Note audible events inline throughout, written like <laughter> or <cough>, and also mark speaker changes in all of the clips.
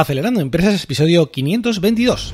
Speaker 1: Acelerando Empresas, episodio 522.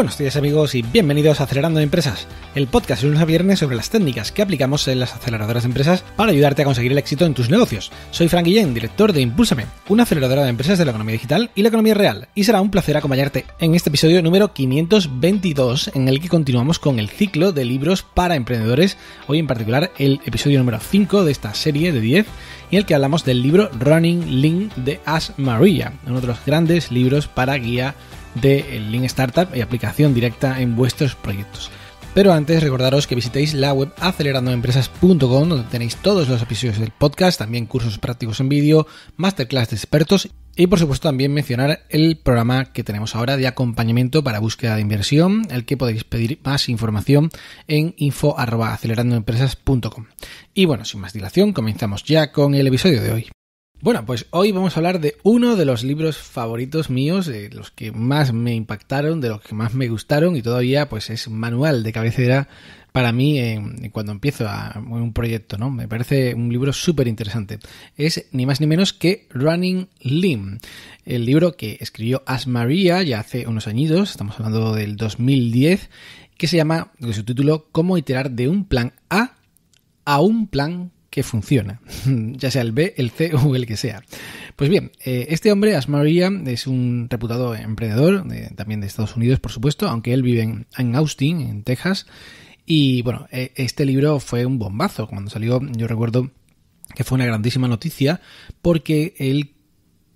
Speaker 1: Buenos días amigos y bienvenidos a Acelerando Empresas, el podcast de lunes a viernes sobre las técnicas que aplicamos en las aceleradoras de empresas para ayudarte a conseguir el éxito en tus negocios. Soy Frank Guillén, director de Impúlsame, una aceleradora de empresas de la economía digital y la economía real, y será un placer acompañarte en este episodio número 522 en el que continuamos con el ciclo de libros para emprendedores, hoy en particular el episodio número 5 de esta serie de 10 en el que hablamos del libro Running Lean de Ash Maria, uno de los grandes libros para guía de link Startup y aplicación directa en vuestros proyectos. Pero antes recordaros que visitéis la web acelerandoempresas.com donde tenéis todos los episodios del podcast, también cursos prácticos en vídeo, masterclass de expertos y por supuesto también mencionar el programa que tenemos ahora de acompañamiento para búsqueda de inversión, el que podéis pedir más información en info.acelerandoempresas.com. Y bueno, sin más dilación, comenzamos ya con el episodio de hoy. Bueno, pues hoy vamos a hablar de uno de los libros favoritos míos, de los que más me impactaron, de los que más me gustaron y todavía pues es manual de cabecera para mí eh, cuando empiezo a, un proyecto, ¿no? Me parece un libro súper interesante. Es ni más ni menos que Running Lean, el libro que escribió As ya hace unos añitos, estamos hablando del 2010, que se llama, de su título, Cómo iterar de un plan A a un plan que funciona, <laughs> ya sea el B, el C o el que sea. Pues bien, eh, este hombre, Asmaria, es un reputado emprendedor, también de Estados Unidos, por supuesto, aunque él vive en, en Austin, en Texas. Y bueno, e, este libro fue un bombazo. Cuando salió, yo recuerdo que fue una grandísima noticia porque él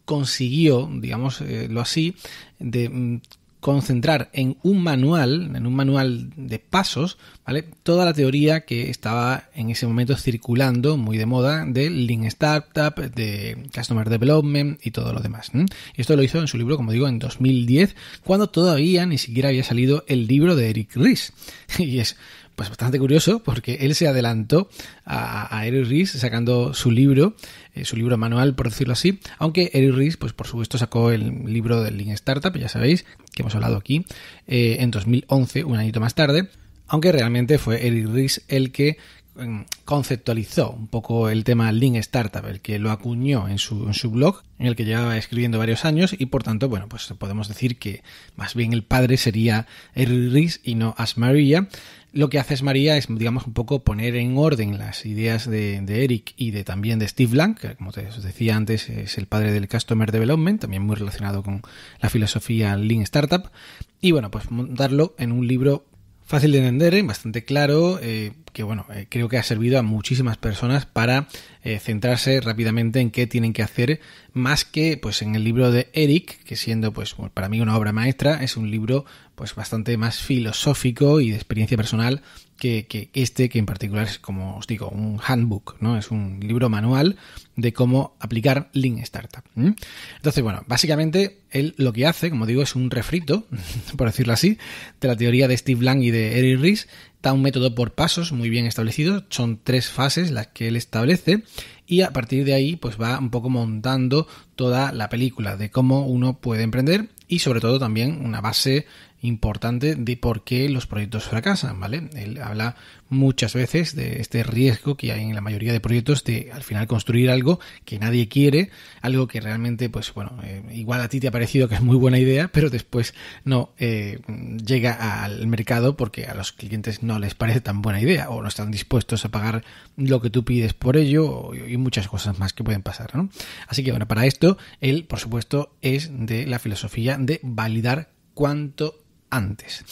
Speaker 1: consiguió, digámoslo eh, así, de mm, concentrar en un manual, en un manual de pasos, ¿vale? Toda la teoría que estaba en ese momento circulando, muy de moda, de Lean Startup, de Customer Development y todo lo demás. Y Esto lo hizo en su libro, como digo, en 2010, cuando todavía ni siquiera había salido el libro de Eric Ries. <laughs> y es pues bastante curioso porque él se adelantó a, Eric Ries sacando su libro, eh, su libro manual, por decirlo así, aunque Eric Ries, pues por supuesto sacó el libro del Lean Startup, ya sabéis, que hemos hablado aquí, eh, en 2011, un añito más tarde, aunque realmente fue Eric Ries el que Em, conceptualizó un poco el tema Lean Startup, el que lo acuñó en su, blog, en el que llevaba escribiendo varios años y por tanto, bueno, pues podemos decir que más bien el padre sería Ries y no Asmaria. Lo que hace Asmaria es, digamos, un poco poner en orden las ideas de, Eric y de también de Steve Lang, que como te, decía antes es el padre del Customer Development, también muy relacionado con la filosofía Lean Startup, y bueno, pues montarlo en un libro fácil de entender, ¿eh? bastante claro, eh, que bueno, eh, creo que ha servido a muchísimas personas para centrarse rápidamente en qué tienen que hacer, más que pues en el libro de Eric, que siendo pues para mí una obra maestra, es un libro pues bastante más filosófico y de experiencia personal que, este, que en particular es, como os digo, un handbook, ¿no? Es un libro manual de cómo aplicar Lean Startup. Entonces, bueno, básicamente él lo que hace, como digo, es un refrito, <laughs> por decirlo así, de la teoría de Steve Lang y de Eric Ries. Da un método por pasos muy bien establecido. Son tres fases las que él establece y a partir de ahí pues va un poco montando toda la película de cómo uno puede emprender y sobre todo también una base importante de por qué los proyectos fracasan, ¿vale? Él habla muchas veces de este riesgo que hay en la mayoría de proyectos de al final construir algo que nadie quiere, algo que realmente, pues bueno, eh, igual a ti te ha parecido que es muy buena idea, pero después no eh, llega al mercado porque a los clientes no les parece tan buena idea o no están dispuestos a pagar lo que tú pides por ello y muchas cosas más que pueden pasar, ¿no? Así que bueno, para esto él, por supuesto, es de la filosofía de validar cuánto antes.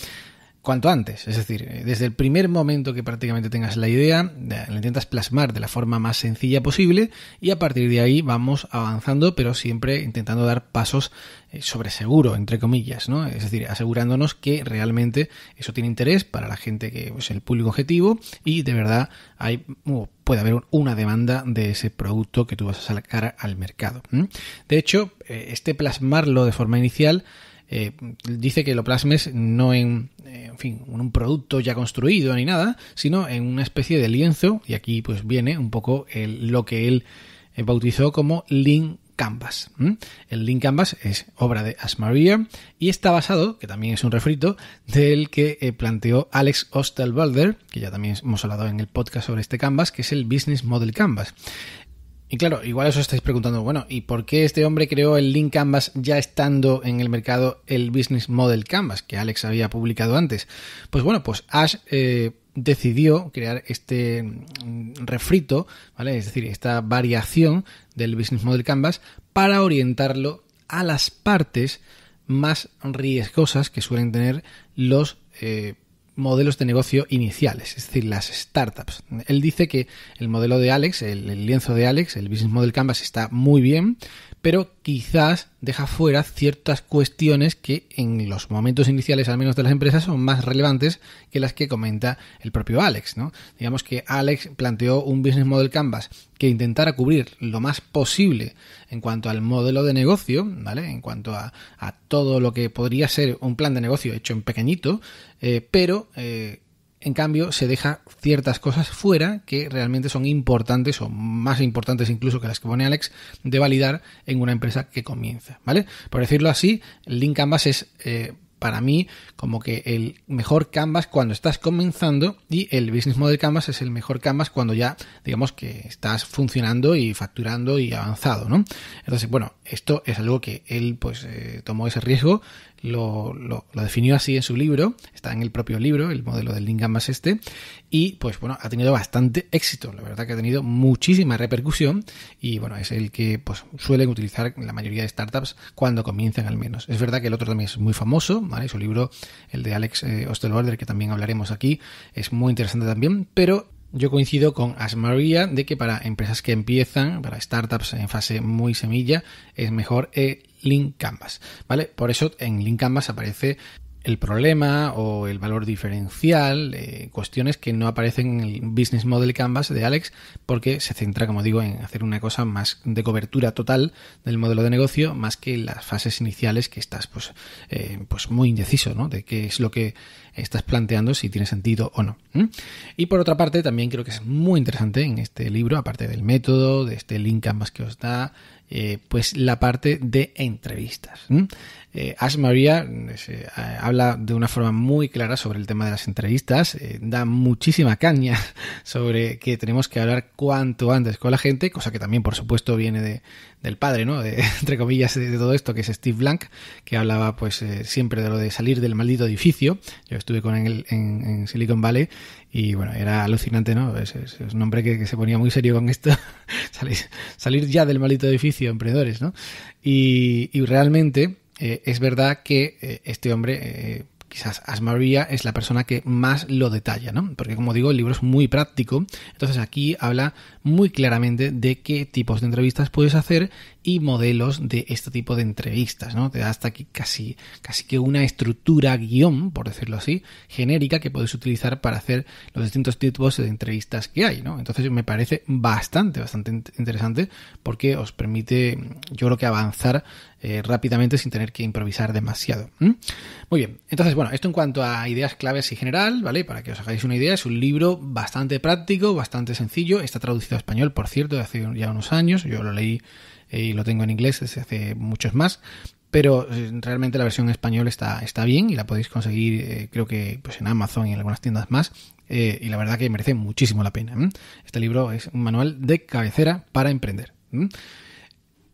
Speaker 1: Cuanto antes, es decir, eh, desde el primer momento que prácticamente tengas la idea, la intentas plasmar de la forma más sencilla posible y a partir de ahí vamos avanzando, pero siempre intentando dar pasos eh, sobre seguro, entre comillas, Es decir, asegurándonos que realmente eso tiene interés para la gente que es pues, el público objetivo y de verdad hay puede haber una demanda de ese producto que tú vas a sacar al mercado. De hecho, eh, este plasmarlo de forma inicial eh, dice que lo plasmes no en, eh, fin, un producto ya construido ni nada, sino en una especie de lienzo, y aquí pues viene un poco lo que él eh, bautizó como Lean Canvas. El Lean Canvas es obra de Asmaria y está basado, que también es un refrito, del que planteó Alex Osterwalder, que ya también hemos hablado en el podcast sobre este Canvas, que es el Business Model Canvas. Y claro, igual os estáis preguntando, bueno, ¿y por qué este hombre creó el link Canvas ya estando en el mercado el Business Model Canvas que Alex había publicado antes? Pues bueno, pues Ash eh, decidió crear este mm, refrito, ¿vale? Es decir, esta variación del Business Model Canvas para orientarlo a las partes más riesgosas que suelen tener los eh, modelos de negocio iniciales, es decir, las startups. Él dice que el modelo de Alex, el, lienzo de Alex, el Business Model Canvas está muy bien, pero quizás deja fuera ciertas cuestiones que en los momentos iniciales, al menos de las empresas, son más relevantes que las que comenta el propio Alex. ¿no? Digamos que Alex planteó un Business Model Canvas que intentara cubrir lo más posible en cuanto al modelo de negocio, ¿vale? En cuanto a, todo lo que podría ser un plan de negocio hecho en pequeñito, eh, pero eh, en cambio se deja ciertas cosas fuera que realmente son importantes o más importantes incluso que las que pone Alex de validar en una empresa que comienza, ¿vale? Por decirlo así, Link Canvas es... Eh, para mí como que el mejor canvas cuando estás comenzando y el business model canvas es el mejor canvas cuando ya digamos que estás funcionando y facturando y avanzado, ¿no? Entonces, bueno, esto es algo que él pues eh, tomó ese riesgo, lo, definió así en su libro, está en el propio libro, el modelo del Lingam más este, y pues bueno, ha tenido bastante éxito, la verdad que ha tenido muchísima repercusión y bueno, es el que pues suelen utilizar la mayoría de startups cuando comienzan al menos. Es verdad que el otro también es muy famoso, ¿vale? Su libro, el de Alex eh, Osterwalder, que también hablaremos aquí, es muy interesante también, pero yo coincido con Asmaria de que para empresas que empiezan, para startups en fase muy semilla, es mejor el eh, Link Canvas, ¿vale? Por eso en Link Canvas aparece el problema o el valor diferencial, cuestiones que no aparecen en el Business Model Canvas de Alex porque se centra, como digo, en hacer una cosa más de cobertura total del modelo de negocio más que las fases iniciales que estás pues, eh, pues muy indeciso ¿no? de qué es lo que estás planteando, si tiene sentido o no. Y por otra parte, también creo que es muy interesante en este libro, aparte del método, de este link Canvas que os da eh, pues la parte de entrevistas. Eh, Ash eh, habla de una forma muy clara sobre el tema de las entrevistas, da muchísima caña <laughs> sobre que tenemos que hablar cuanto antes con la gente, cosa que también por supuesto viene de, del padre, ¿no? De, <laughs> entre comillas, de, todo esto, que es Steve Blank, que hablaba pues eh, siempre de lo de salir del maldito edificio. Yo estuve con él en, Silicon Valley y bueno, era alucinante, ¿no? Es, un hombre que, se ponía muy serio con esto, <laughs> salir, ya del maldito edificio, emprendedores, ¿no? Y, realmente eh, es verdad que eh, este hombre quizás Asmaria es la persona que más lo detalla, ¿no? Porque como digo, el libro es muy práctico, entonces aquí habla muy claramente de qué tipos de entrevistas puedes hacer y modelos de este tipo de entrevistas, ¿no? Te da hasta aquí casi, que una estructura guión, por decirlo así, genérica que puedes utilizar para hacer los distintos tipos de entrevistas que hay, ¿no? Entonces me parece bastante, bastante interesante porque os permite, yo creo que avanzar eh, rápidamente sin tener que improvisar demasiado. Muy bien, entonces, bueno, bueno, esto en cuanto a ideas claves y general, ¿vale? Para que os hagáis una idea, es un libro bastante práctico, bastante sencillo, está traducido a español, por cierto, de hace ya unos años, yo lo leí y lo tengo en inglés desde hace muchos más, pero eh, realmente la versión en español está, está bien y la podéis conseguir eh, creo que pues en Amazon y en algunas tiendas más eh, y la verdad que merece muchísimo la pena. Este libro es un manual de cabecera para emprender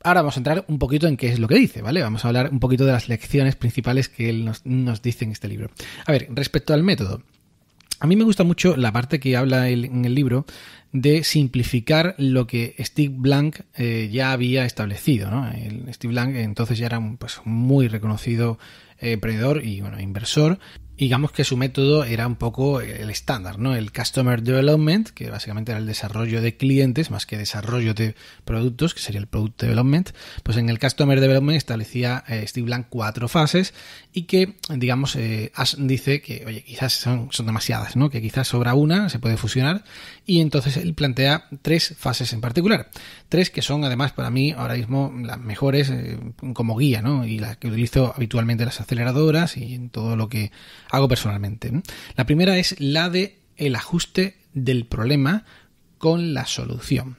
Speaker 1: ahora vamos a entrar un poquito en qué es lo que dice, ¿vale? Vamos a hablar un poquito de las lecciones principales que él nos, dice en este libro. A ver, respecto al método. A mí me gusta mucho la parte que habla en el libro de simplificar lo que Steve Blank eh, ya había establecido. ¿no? Steve Blank entonces ya era un, pues, muy reconocido eh, emprendedor y bueno, inversor digamos que su método era un poco el estándar, ¿no? El Customer Development, que básicamente era el desarrollo de clientes más que desarrollo de productos, que sería el Product Development. Pues en el Customer Development establecía eh, Steve Blank cuatro fases y que, digamos, eh, dice que, oye, quizás son, demasiadas, ¿no? Que quizás sobra una, se puede fusionar y entonces él plantea tres fases en particular. Tres que son, además, para mí ahora mismo las mejores eh, como guía, ¿no? Y las que utilizo habitualmente en las aceleradoras y en todo lo que hago personalmente. La primera es la de el ajuste del problema con la solución.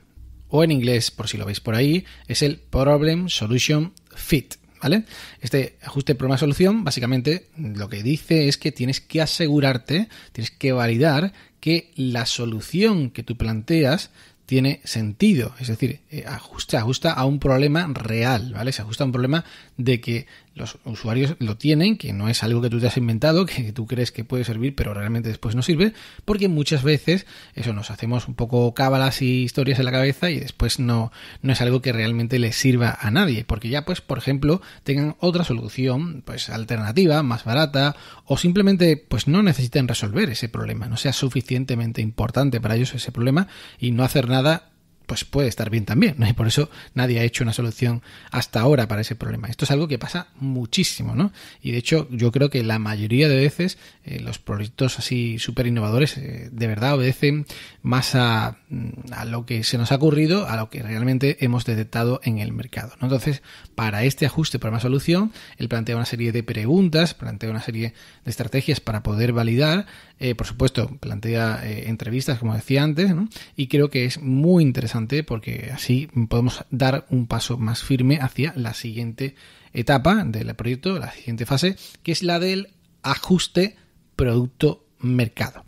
Speaker 1: O en inglés, por si lo veis por ahí, es el Problem Solution Fit. ¿Vale? Este ajuste problema-solución, básicamente lo que dice es que tienes que asegurarte, tienes que validar que la solución que tú planteas tiene sentido, es decir, eh, ajusta, ajusta a un problema real, ¿vale? Se ajusta a un problema de que los usuarios lo tienen, que no es algo que tú te has inventado, que tú crees que puede servir, pero realmente después no sirve, porque muchas veces eso nos hacemos un poco cábalas y historias en la cabeza y después no, no es algo que realmente les sirva a nadie, porque ya pues, por ejemplo, tengan otra solución, pues alternativa, más barata, o simplemente pues no necesiten resolver ese problema, no sea suficientemente importante para ellos ese problema y no hacer nada nada pues puede estar bien también. ¿no? Y por eso nadie ha hecho una solución hasta ahora para ese problema. Esto es algo que pasa muchísimo, ¿no? Y de hecho, yo creo que la mayoría de veces eh, los proyectos así súper innovadores eh, de verdad obedecen más mm, a, lo que se nos ha ocurrido, a lo que realmente hemos detectado en el mercado. ¿no? Entonces, para este ajuste, para una solución, él plantea una serie de preguntas, plantea una serie de estrategias para poder validar. Eh, por supuesto, plantea entrevistas, como decía antes, ¿no? Y creo que es muy interesante porque así podemos dar un paso más firme hacia la siguiente etapa del proyecto, la siguiente fase, que es la del ajuste producto-mercado.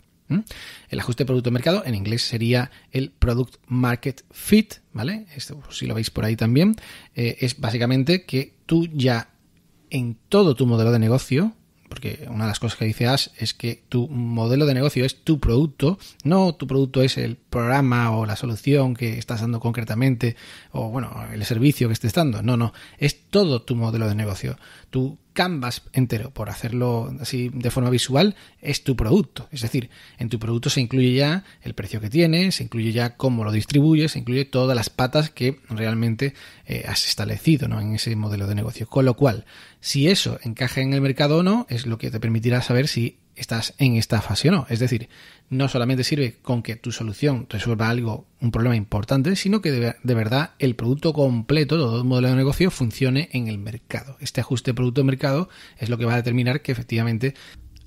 Speaker 1: El ajuste producto-mercado en inglés sería el product market fit, ¿vale? Esto, si lo veis por ahí también, eh, es básicamente que tú ya en todo tu modelo de negocio, porque una de las cosas que dice Ash es que tu modelo de negocio es tu producto, no tu producto es el programa o la solución que estás dando concretamente, o bueno, el servicio que estés dando, no, no, es todo tu modelo de negocio. Tu canvas entero, por hacerlo así de forma visual, es tu producto. Es decir, en tu producto se incluye ya el precio que tiene, se incluye ya cómo lo distribuyes, se incluye todas las patas que realmente eh, has establecido en ese modelo de negocio. Con lo cual, si eso encaja en el mercado o no, es lo que te permitirá saber si estás en esta fase o no. Es decir, no solamente sirve con que tu solución resuelva algo, un problema importante, sino que de, verdad el producto completo, todo el modelo de negocio, funcione en el mercado. Este ajuste producto-mercado es lo que va a determinar que efectivamente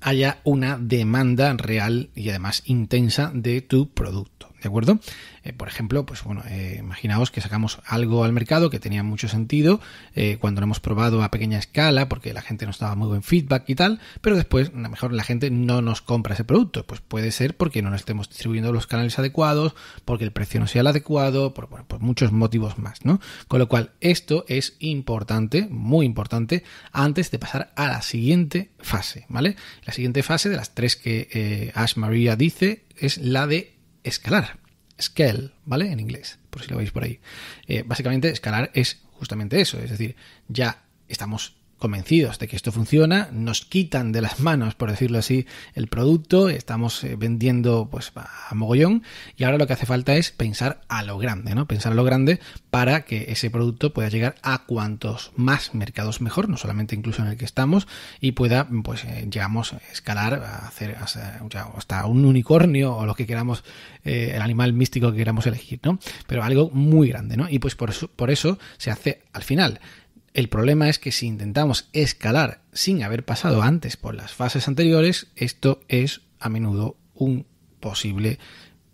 Speaker 1: haya una demanda real y además intensa de tu producto. ¿de acuerdo? Eh, por ejemplo, pues bueno, eh, imaginaos que sacamos algo al mercado que tenía mucho sentido eh, cuando lo hemos probado a pequeña escala porque la gente nos daba muy buen feedback y tal, pero después a lo mejor la gente no nos compra ese producto, pues puede ser porque no estemos distribuyendo los canales adecuados, porque el precio no sea el adecuado, por, muchos motivos más, ¿no? Con lo cual, esto es importante, muy importante, antes de pasar a la siguiente fase, ¿vale? La siguiente fase de las tres que Ash Maria dice es la de escalar. Scale, ¿vale? En inglés, por si lo veis por ahí. Eh, básicamente, escalar es justamente eso, es decir, ya estamos convencidos de que esto funciona, nos quitan de las manos, por decirlo así, el producto, estamos eh, vendiendo pues a mogollón y ahora lo que hace falta es pensar a lo grande, ¿no? Pensar a lo grande para que ese producto pueda llegar a cuantos más mercados mejor, no solamente incluso en el que estamos y pueda pues eh, llegamos a escalar hacer hasta, un unicornio o lo que queramos eh, el animal místico que queramos elegir, ¿no? Pero algo muy grande, ¿no? Y pues por por eso se hace al final el problema es que si intentamos escalar sin haber pasado antes por las fases anteriores, esto es a menudo un posible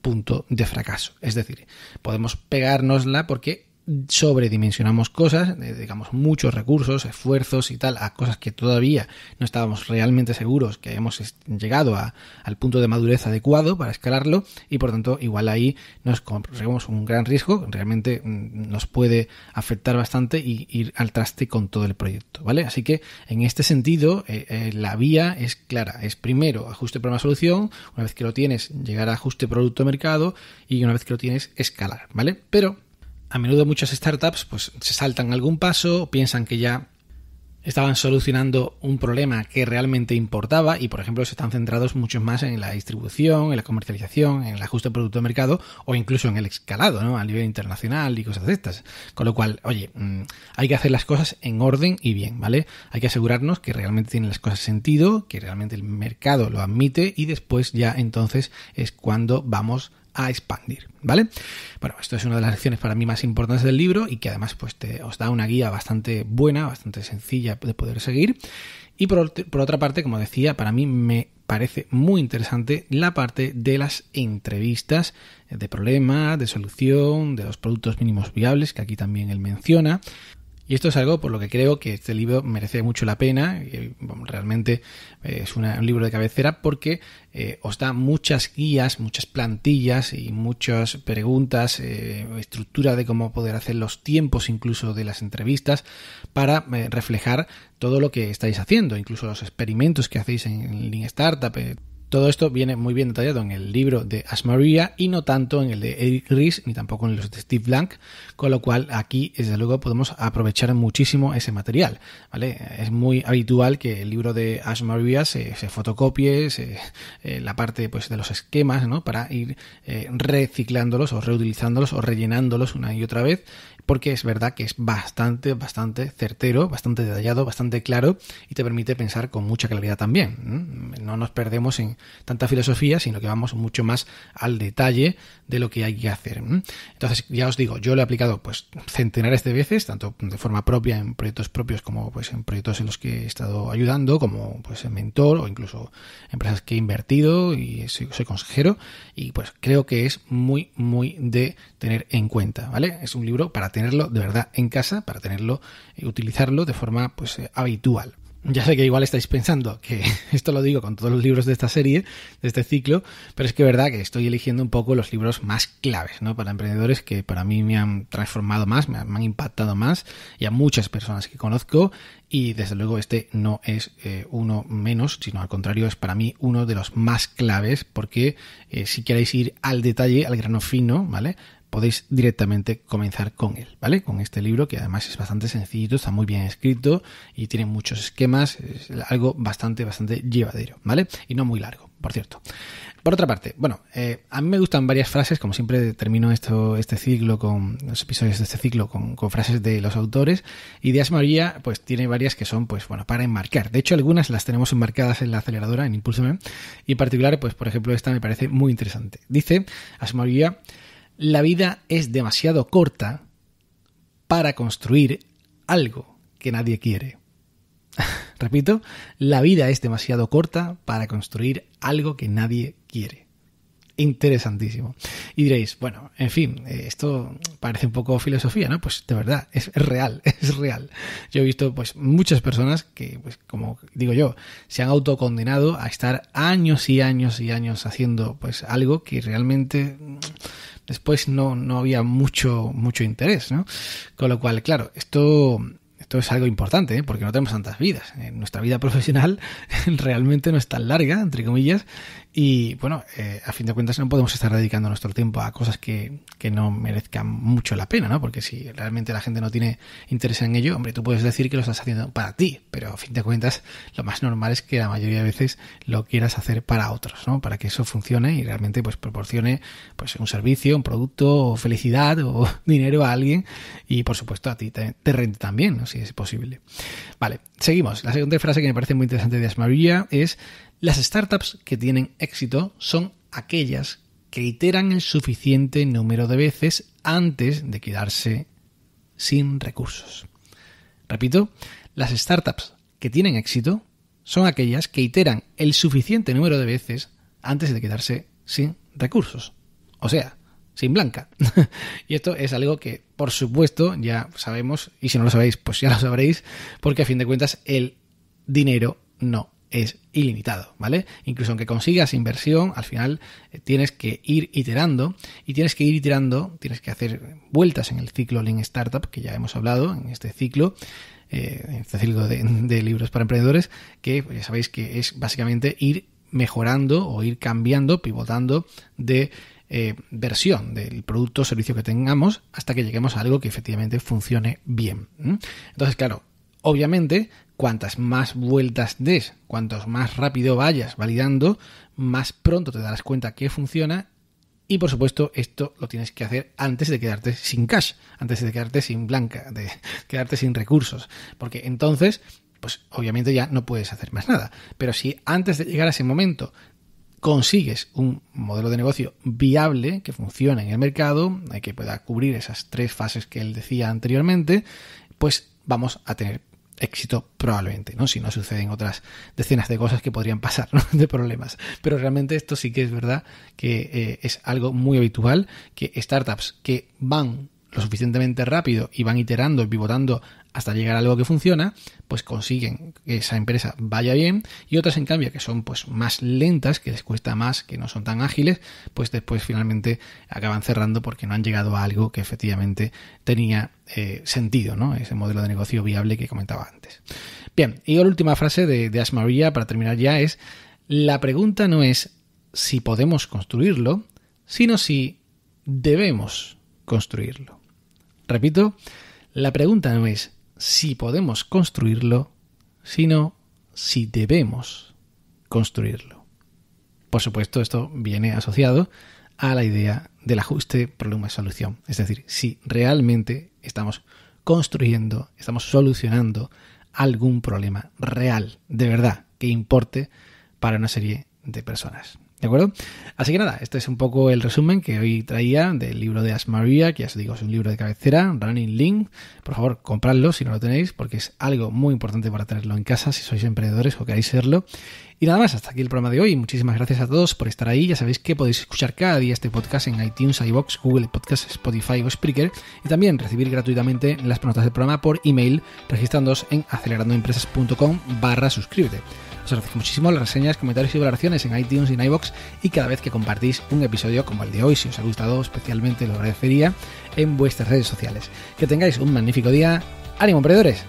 Speaker 1: punto de fracaso. Es decir, podemos pegárnosla porque sobredimensionamos cosas, eh, digamos muchos recursos, esfuerzos y tal a cosas que todavía no estábamos realmente seguros que hemos llegado al punto de madurez adecuado para escalarlo y por tanto igual ahí nos corremos un gran riesgo, realmente mm, nos puede afectar bastante y ir al traste con todo el proyecto, ¿vale? Así que en este sentido eh, eh, la vía es clara, es primero ajuste problema solución, una vez que lo tienes llegar a ajuste producto mercado y una vez que lo tienes escalar, ¿vale? Pero a menudo muchas startups pues, se saltan algún paso, piensan que ya estaban solucionando un problema que realmente importaba y, por ejemplo, se están centrados mucho más en la distribución, en la comercialización, en el ajuste de producto de mercado o incluso en el escalado ¿no? a nivel internacional y cosas de estas. Con lo cual, oye, mm, hay que hacer las cosas en orden y bien, ¿vale? Hay que asegurarnos que realmente tienen las cosas sentido, que realmente el mercado lo admite y después ya entonces es cuando vamos a a expandir, ¿vale? Bueno, esto es una de las lecciones para mí más importantes del libro y que además pues te, os da una guía bastante buena, bastante sencilla de poder seguir. Y por, por otra parte, como decía, para mí me parece muy interesante la parte de las entrevistas de problema, de solución, de los productos mínimos viables, que aquí también él menciona. Y esto es algo por lo que creo que este libro merece mucho la pena. realmente eh, es un libro de cabecera porque eh, os da muchas guías, muchas plantillas y muchas preguntas, eh, estructura de cómo poder hacer los tiempos incluso de las entrevistas para reflejar todo lo que estáis haciendo, incluso los experimentos que hacéis en, en Startup todo esto viene muy bien detallado en el libro de Maria y no tanto en el de Eric Ries ni tampoco en los de Steve Blank, con lo cual aquí desde luego podemos aprovechar muchísimo ese material. ¿vale? Es muy habitual que el libro de Ash se, se fotocopie, eh, la parte pues, de los esquemas ¿no? para ir eh, reciclándolos o reutilizándolos o rellenándolos una y otra vez, porque es verdad que es bastante, bastante certero, bastante detallado, bastante claro y te permite pensar con mucha claridad también. No nos perdemos en, tanta filosofía, sino que vamos mucho más al detalle de lo que hay que hacer. Entonces, ya os digo, yo lo he aplicado pues centenares de veces, tanto de forma propia en proyectos propios como pues en proyectos en los que he estado ayudando, como pues en mentor o incluso empresas que he invertido y soy, soy consejero y pues creo que es muy muy de tener en cuenta, ¿vale? Es un libro para tenerlo de verdad en casa, para tenerlo y utilizarlo de forma pues eh, habitual. Ya sé que igual estáis pensando que <laughs> esto lo digo con todos los libros de esta serie, de este ciclo, pero es que es verdad que estoy eligiendo un poco los libros más claves ¿no? para emprendedores que para mí me han transformado más, me han, impactado más y a muchas personas que conozco y desde luego este no es eh, uno menos, sino al contrario es para mí uno de los más claves porque eh, si queréis ir al detalle, al grano fino, ¿vale? podéis directamente comenzar con él, ¿vale? Con este libro que además es bastante sencillito, está muy bien escrito y tiene muchos esquemas, es algo bastante, bastante llevadero, ¿vale? Y no muy largo, por cierto. Por otra parte, bueno, eh, a mí me gustan varias frases, como siempre termino esto, este ciclo con los episodios de este ciclo con, frases de los autores, y de María pues tiene varias que son pues bueno, para enmarcar. De hecho, algunas las tenemos enmarcadas en la aceleradora, en Impulsame, y en particular pues por ejemplo esta me parece muy interesante. Dice Asmaría la vida es demasiado corta para construir algo que nadie quiere. <laughs> Repito, la vida es demasiado corta para construir algo que nadie quiere. Interesantísimo. Y diréis, bueno, en fin, eh, esto parece un poco filosofía, ¿no? Pues de verdad, es real, <laughs> es real. Yo he visto pues muchas personas que, pues como digo yo, se han autocondenado a estar años y años y años haciendo pues algo que realmente después no, no había mucho, mucho interés, ¿no? Con lo cual, claro, esto esto es algo importante, ¿eh? porque no tenemos tantas vidas. Eh, nuestra vida profesional <laughs> realmente no es tan larga, entre comillas, y bueno, eh, a fin de cuentas no podemos estar dedicando nuestro tiempo a cosas que, no merezcan mucho la pena, ¿no? Porque si realmente la gente no tiene interés en ello, hombre, tú puedes decir que lo estás haciendo para ti, pero a fin de cuentas lo más normal es que la mayoría de veces lo quieras hacer para otros, ¿no? Para que eso funcione y realmente pues proporcione pues un servicio, un producto, o felicidad o <laughs> dinero a alguien y por supuesto a ti te, te también, Si es posible. Vale, seguimos. La segunda frase que me parece muy interesante de Asmarilla es las startups que tienen éxito son aquellas que iteran el suficiente número de veces antes de quedarse sin recursos. Repito, las startups que tienen éxito son aquellas que iteran el suficiente número de veces antes de quedarse sin recursos. O sea, sin blanca. <laughs> y esto es algo que, por supuesto, ya sabemos, y si no lo sabéis, pues ya lo sabréis, porque a fin de cuentas el dinero no es ilimitado, ¿vale? Incluso aunque consigas inversión, al final eh, tienes que ir iterando y tienes que ir iterando, tienes que hacer vueltas en el ciclo Lean Startup, que ya hemos hablado en este ciclo, eh, en este ciclo de, libros para emprendedores, que pues, ya sabéis que es básicamente ir mejorando o ir cambiando, pivotando de eh, versión del producto o servicio que tengamos hasta que lleguemos a algo que efectivamente funcione bien. Entonces, claro, Obviamente, cuantas más vueltas des, cuantos más rápido vayas validando, más pronto te darás cuenta que funciona. Y por supuesto, esto lo tienes que hacer antes de quedarte sin cash, antes de quedarte sin blanca, de <laughs> quedarte sin recursos. Porque entonces, pues obviamente ya no puedes hacer más nada. Pero si antes de llegar a ese momento consigues un modelo de negocio viable que funcione en el mercado, eh, que pueda cubrir esas tres fases que él decía anteriormente, pues vamos a tener éxito probablemente, ¿no? Si no suceden otras decenas de cosas que podrían pasar, ¿no? <laughs> De problemas. Pero realmente esto sí que es verdad que eh, es algo muy habitual, que startups que van lo suficientemente rápido y van iterando y pivotando hasta llegar a algo que funciona, pues consiguen que esa empresa vaya bien y otras en cambio que son pues más lentas, que les cuesta más, que no son tan ágiles, pues después finalmente acaban cerrando porque no han llegado a algo que efectivamente tenía eh, sentido, ¿no? Ese modelo de negocio viable que comentaba antes. Bien, y la última frase de, de para terminar ya es, la pregunta no es si podemos construirlo, sino si debemos construirlo. Repito, la pregunta no es si podemos construirlo, sino si debemos construirlo. Por supuesto, esto viene asociado a la idea del ajuste problema-solución. Es decir, si realmente estamos construyendo, estamos solucionando algún problema real, de verdad, que importe para una serie de personas. ¿De acuerdo? Así que nada, este es un poco el resumen que hoy traía del libro de Asmaria, que ya os digo, es un libro de cabecera, Running Link. Por favor, compradlo si no lo tenéis, porque es algo muy importante para tenerlo en casa si sois emprendedores o queréis serlo. Y nada más, hasta aquí el programa de hoy. Muchísimas gracias a todos por estar ahí. Ya sabéis que podéis escuchar cada día este podcast en iTunes, iBox, Google Podcast, Spotify o Spreaker. Y también recibir gratuitamente las notas del programa por email registrándoos en acelerandoempresas.com barra suscríbete. Os agradezco muchísimo las reseñas, comentarios y valoraciones en iTunes y en iBox y cada vez que compartís un episodio como el de hoy, si os ha gustado especialmente lo agradecería en vuestras redes sociales. Que tengáis un magnífico día. ¡Ánimo, emprendedores!